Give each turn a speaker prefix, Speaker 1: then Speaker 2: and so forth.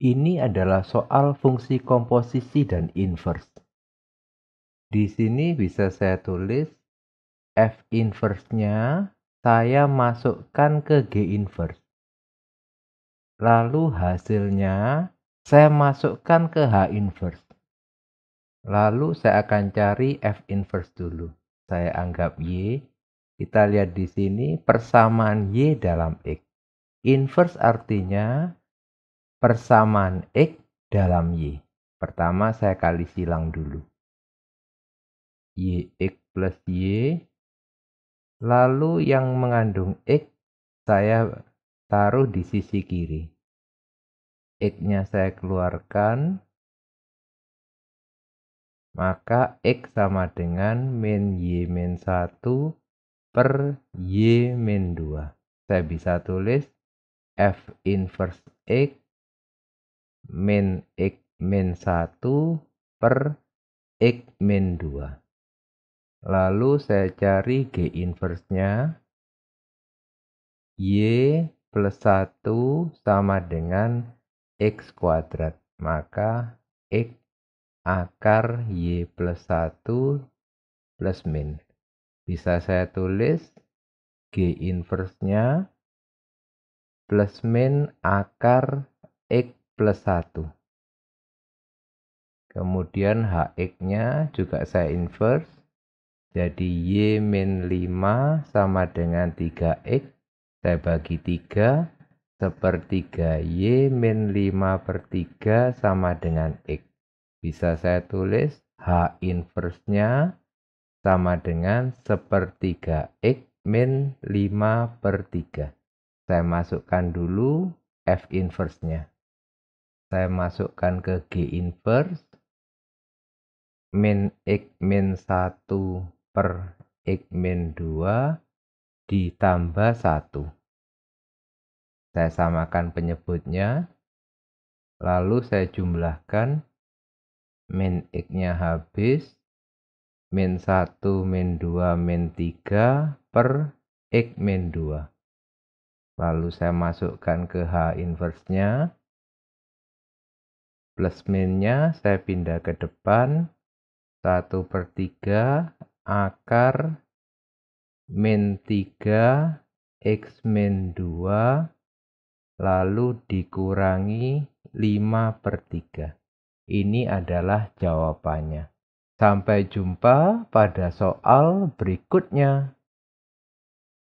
Speaker 1: Ini adalah soal fungsi komposisi dan inverse. Di sini bisa saya tulis F inverse-nya saya masukkan ke G inverse. Lalu hasilnya saya masukkan ke H inverse. Lalu saya akan cari F inverse dulu. Saya anggap Y. Kita lihat di sini persamaan Y dalam X. Inverse artinya persamaan X dalam Y. Pertama saya kali silang dulu. Y, X plus Y. Lalu yang mengandung X saya taruh di sisi kiri. X-nya saya keluarkan. Maka X sama dengan min Y min 1 per Y min 2. Saya bisa tulis F inverse X min x min 1 per x min 2. Lalu saya cari G inversnya. Y plus 1 sama dengan X kuadrat. Maka X akar Y plus 1 plus min. Bisa saya tulis G inversnya plus min akar X plus 1. Kemudian HX-nya juga saya inverse. Jadi Y min 5 sama dengan 3X. Saya bagi 3. Sepertiga Y min 5 per 3 sama dengan X. Bisa saya tulis H inverse-nya sama dengan sepertiga X min 5 per 3. Saya masukkan dulu F inverse-nya saya masukkan ke G inverse min X min 1 per X min 2 ditambah 1 saya samakan penyebutnya lalu saya jumlahkan min X nya habis min 1 min 2 min 3 per X min 2 lalu saya masukkan ke H inverse nya plus minnya saya pindah ke depan 1 per 3 akar min 3 X min 2 lalu dikurangi 5 per 3 ini adalah jawabannya sampai jumpa pada soal berikutnya